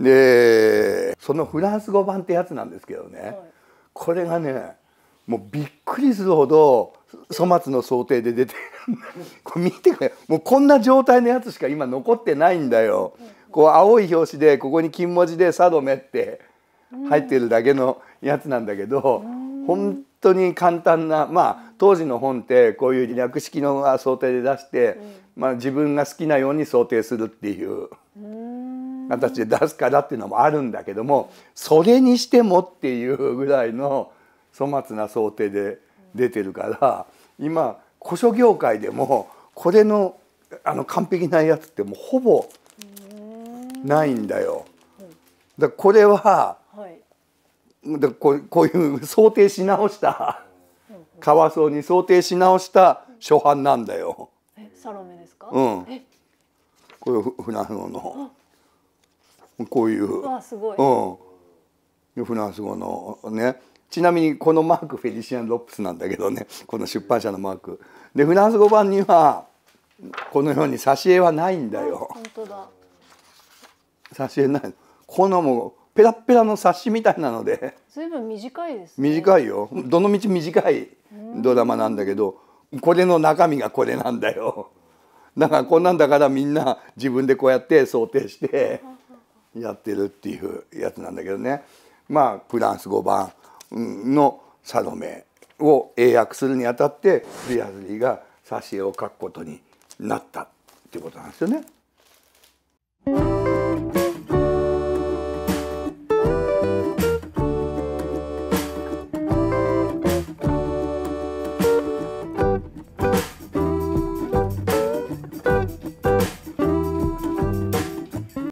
でそのフランス語版ってやつなんですけどね、はい、これがねもうびっくりするほど粗末の想定で出て これ見てくれもうこんな状態のやつしか今残ってないんだよ。こう青い表紙でここに金文字で「さどめ」って入ってるだけのやつなんだけど、本当に簡単なまあ当時の本ってこういう略式の想定で出して、まあ、自分が好きなように想定するっていう。形で出すからっていうのもあるんだけどもそれにしてもっていうぐらいの粗末な想定で出てるから今古書業界でもこれのあの完璧なやつってもうほぼないんだよ。だこれは、だここういう想定し直したかわそうに想定し直した初版なんだよ。えサロメですか？うん。これフラノの。こういう。フランス語のね。ちなみにこのマークフェリシアン・ロップスなんだけどねこの出版社のマーク。でフランス語版にはこのように挿絵はないんだよ。本当だ。挿絵ない。このもうペラペラの冊子みたいなので。ずいぶん短いです、ね、短いよ。どの道短いドラマなんだけど、これの中身がこれなんだよ。だからこんなんだからみんな自分でこうやって想定してやってるっていうやつなんだけどねまあフランス語版の「サロメ」を英訳するにあたってフリアズリーが挿絵を描くことになったっていうことなんですよね。